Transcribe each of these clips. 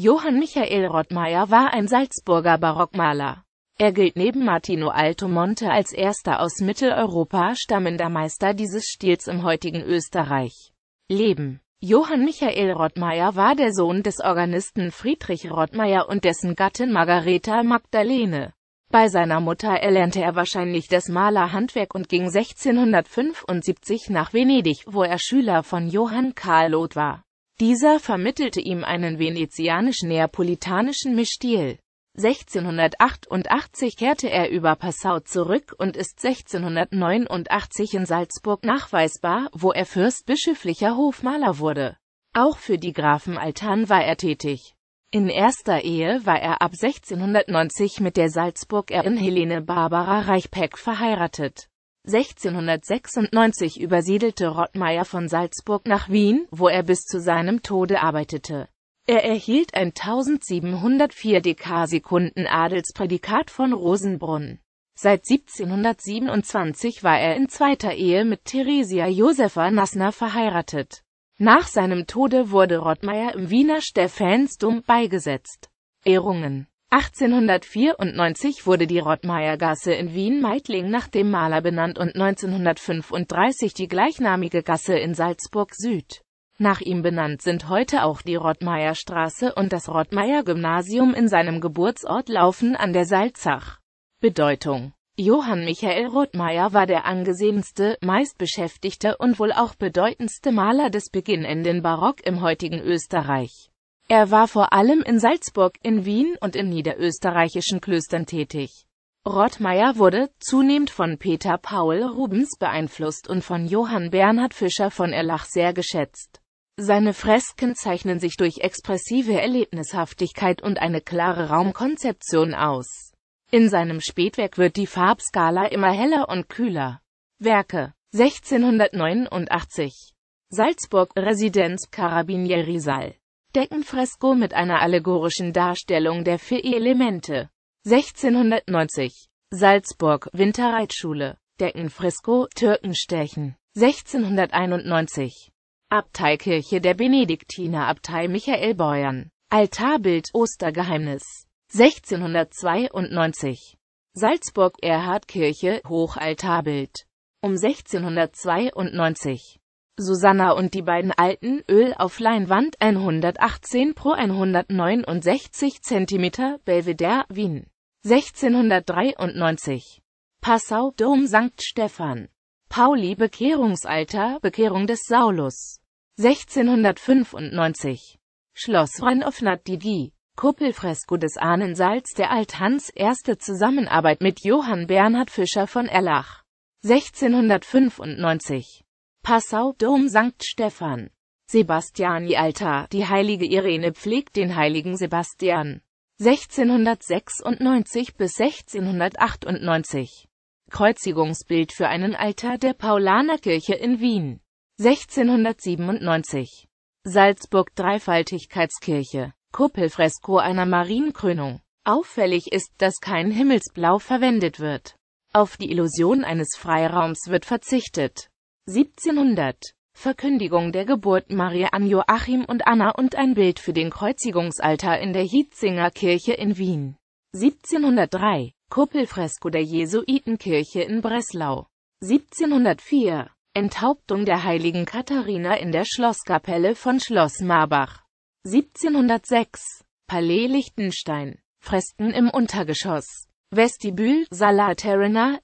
Johann Michael Rottmeier war ein Salzburger Barockmaler. Er gilt neben Martino Altomonte als erster aus Mitteleuropa stammender Meister dieses Stils im heutigen Österreich. Leben Johann Michael Rottmeier war der Sohn des Organisten Friedrich Rottmeier und dessen Gattin Margareta Magdalene. Bei seiner Mutter erlernte er wahrscheinlich das Malerhandwerk und ging 1675 nach Venedig, wo er Schüler von Johann Karl Loth war. Dieser vermittelte ihm einen venezianisch-neapolitanischen Mischstil. 1688 kehrte er über Passau zurück und ist 1689 in Salzburg nachweisbar, wo er fürstbischöflicher Hofmaler wurde. Auch für die Grafen Altan war er tätig. In erster Ehe war er ab 1690 mit der Salzburgerin Helene Barbara Reichpeck verheiratet 1696 übersiedelte Rottmeier von Salzburg nach Wien, wo er bis zu seinem Tode arbeitete. Er erhielt ein 1704 Dekarsekunden Adelsprädikat von Rosenbrunn. Seit 1727 war er in zweiter Ehe mit Theresia Josepha Nassner verheiratet. Nach seinem Tode wurde Rottmeier im Wiener Stephansdom beigesetzt. Ehrungen 1894 wurde die Rottmeiergasse in Wien-Meidling nach dem Maler benannt und 1935 die gleichnamige Gasse in Salzburg-Süd. Nach ihm benannt sind heute auch die Rottmeierstraße und das Rottmeier-Gymnasium in seinem Geburtsort Laufen an der Salzach. Bedeutung Johann Michael Rottmeier war der angesehenste, meistbeschäftigte und wohl auch bedeutendste Maler des beginnenden Barock im heutigen Österreich. Er war vor allem in Salzburg, in Wien und in niederösterreichischen Klöstern tätig. Rottmeier wurde zunehmend von Peter Paul Rubens beeinflusst und von Johann Bernhard Fischer von Erlach sehr geschätzt. Seine Fresken zeichnen sich durch expressive Erlebnishaftigkeit und eine klare Raumkonzeption aus. In seinem Spätwerk wird die Farbskala immer heller und kühler. Werke 1689 Salzburg Residenz Carabinieri Saal Deckenfresko mit einer allegorischen Darstellung der vier Elemente. 1690 Salzburg Winterreitschule Deckenfresko Türkenstechen 1691 Abteikirche der Benediktinerabtei Michaelbeuern Altarbild Ostergeheimnis 1692 Salzburg Erhardkirche Hochaltarbild um 1692 Susanna und die beiden Alten, Öl auf Leinwand 118 pro 169 cm, Belvedere, Wien. 1693. Passau, Dom St. Stephan. Pauli Bekehrungsalter, Bekehrung des Saulus. 1695. Schloss Ranofnat Didi. Kuppelfresko des Ahnensaals der Althans, erste Zusammenarbeit mit Johann Bernhard Fischer von Erlach. 1695. Passau Dom St. Stephan. Sebastiani-Altar Die heilige Irene pflegt den heiligen Sebastian. 1696 bis 1698. Kreuzigungsbild für einen Altar der Paulanerkirche in Wien. 1697. Salzburg Dreifaltigkeitskirche. Kuppelfresko einer Marienkrönung. Auffällig ist, dass kein Himmelsblau verwendet wird. Auf die Illusion eines Freiraums wird verzichtet. 1700 Verkündigung der Geburt Maria an Joachim und Anna und ein Bild für den Kreuzigungsaltar in der Hietzinger Kirche in Wien. 1703 Kuppelfresko der Jesuitenkirche in Breslau. 1704 Enthauptung der heiligen Katharina in der Schlosskapelle von Schloss Marbach. 1706 Palais Lichtenstein Fresken im Untergeschoss. Vestibül, Sala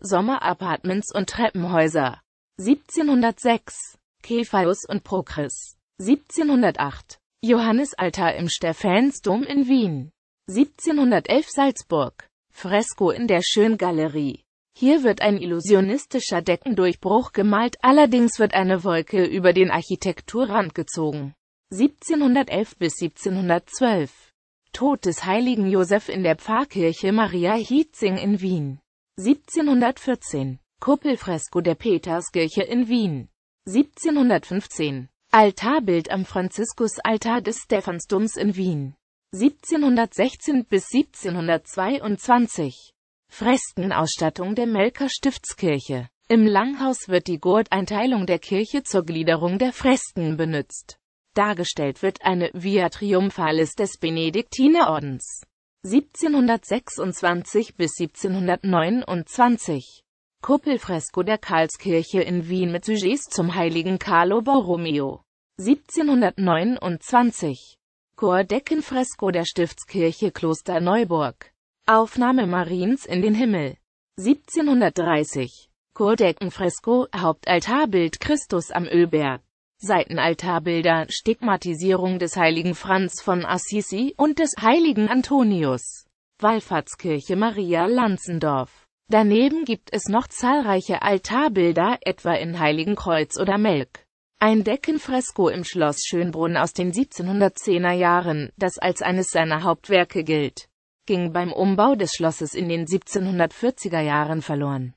Sommerapartments und Treppenhäuser. 1706, Cepheus und Prokris, 1708, Johannes Altar im Stephansdom in Wien, 1711 Salzburg, Fresko in der Schöngalerie. Hier wird ein illusionistischer Deckendurchbruch gemalt, allerdings wird eine Wolke über den Architekturrand gezogen. 1711 bis 1712, Tod des heiligen Josef in der Pfarrkirche Maria Hietzing in Wien, 1714, Kuppelfresko der Peterskirche in Wien. 1715. Altarbild am Franziskusaltar des Stephansdoms in Wien. 1716 bis 1722. Freskenausstattung der Melker Stiftskirche. Im Langhaus wird die Gurteinteilung der Kirche zur Gliederung der Fresken benutzt. Dargestellt wird eine Via Triumphalis des Benediktinerordens. 1726 bis 1729. Kuppelfresko der Karlskirche in Wien mit Sujets zum heiligen Carlo Borromeo. 1729. Chordeckenfresko der Stiftskirche Kloster Neuburg. Aufnahme Mariens in den Himmel. 1730. Chordeckenfresko Hauptaltarbild Christus am Ölberg. Seitenaltarbilder Stigmatisierung des heiligen Franz von Assisi und des heiligen Antonius. Wallfahrtskirche Maria Lanzendorf. Daneben gibt es noch zahlreiche Altarbilder, etwa in Heiligenkreuz oder Melk. Ein Deckenfresko im Schloss Schönbrunn aus den 1710er Jahren, das als eines seiner Hauptwerke gilt, ging beim Umbau des Schlosses in den 1740er Jahren verloren